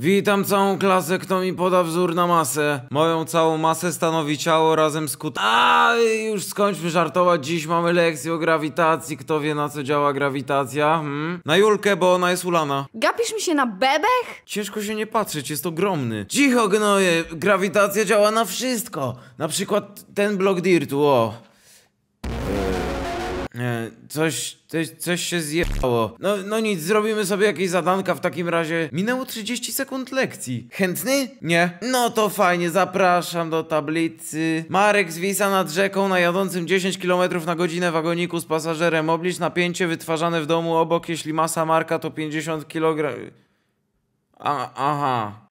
Witam całą klasę, kto mi poda wzór na masę. Moją całą masę stanowi ciało razem z kut... A już skończmy żartować, dziś mamy lekcję o grawitacji. Kto wie na co działa grawitacja? Hmm? Na Julkę, bo ona jest ulana. Gapisz mi się na bebech? Ciężko się nie patrzeć, jest ogromny. Cicho gnoje, grawitacja działa na wszystko. Na przykład ten blok dirtu, o. E, coś, coś, coś się zjechało. No, no nic, zrobimy sobie jakieś zadanka w takim razie. Minęło 30 sekund lekcji. Chętny? Nie. No to fajnie, zapraszam do tablicy. Marek zwisa nad rzeką na jadącym 10 km na godzinę wagoniku z pasażerem. Oblicz napięcie wytwarzane w domu obok. Jeśli masa Marka to 50 kg... A, aha.